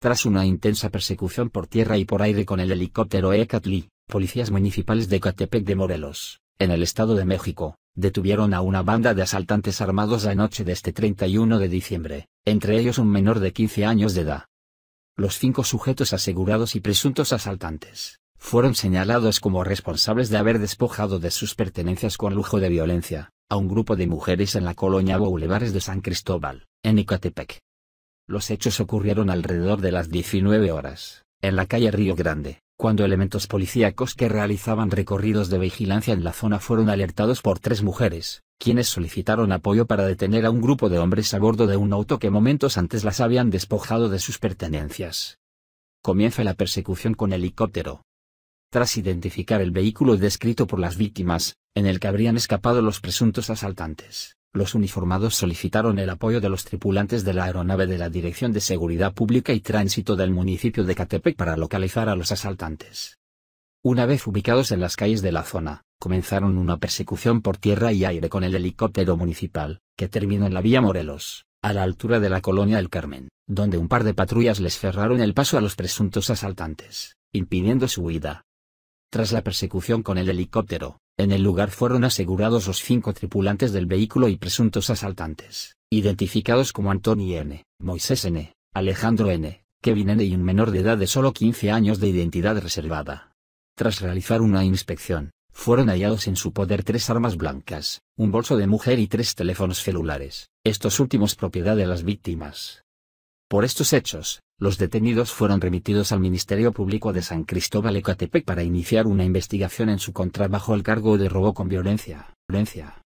Tras una intensa persecución por tierra y por aire con el helicóptero Ecatli, policías municipales de Ecatepec de Morelos, en el Estado de México, detuvieron a una banda de asaltantes armados la noche de este 31 de diciembre, entre ellos un menor de 15 años de edad. Los cinco sujetos asegurados y presuntos asaltantes, fueron señalados como responsables de haber despojado de sus pertenencias con lujo de violencia, a un grupo de mujeres en la colonia Boulevares de San Cristóbal, en Ecatepec. Los hechos ocurrieron alrededor de las 19 horas, en la calle Río Grande, cuando elementos policíacos que realizaban recorridos de vigilancia en la zona fueron alertados por tres mujeres, quienes solicitaron apoyo para detener a un grupo de hombres a bordo de un auto que momentos antes las habían despojado de sus pertenencias. Comienza la persecución con helicóptero. Tras identificar el vehículo descrito por las víctimas, en el que habrían escapado los presuntos asaltantes, los uniformados solicitaron el apoyo de los tripulantes de la aeronave de la Dirección de Seguridad Pública y Tránsito del municipio de Catepec para localizar a los asaltantes. Una vez ubicados en las calles de la zona, comenzaron una persecución por tierra y aire con el helicóptero municipal, que terminó en la vía Morelos, a la altura de la colonia El Carmen, donde un par de patrullas les cerraron el paso a los presuntos asaltantes, impidiendo su huida. Tras la persecución con el helicóptero, en el lugar fueron asegurados los cinco tripulantes del vehículo y presuntos asaltantes, identificados como Antonio N., Moisés N., Alejandro N., Kevin N. y un menor de edad de solo 15 años de identidad reservada. Tras realizar una inspección, fueron hallados en su poder tres armas blancas, un bolso de mujer y tres teléfonos celulares, estos últimos propiedad de las víctimas. Por estos hechos, los detenidos fueron remitidos al Ministerio Público de San Cristóbal Ecatepec para iniciar una investigación en su contra bajo el cargo de robo con violencia. violencia.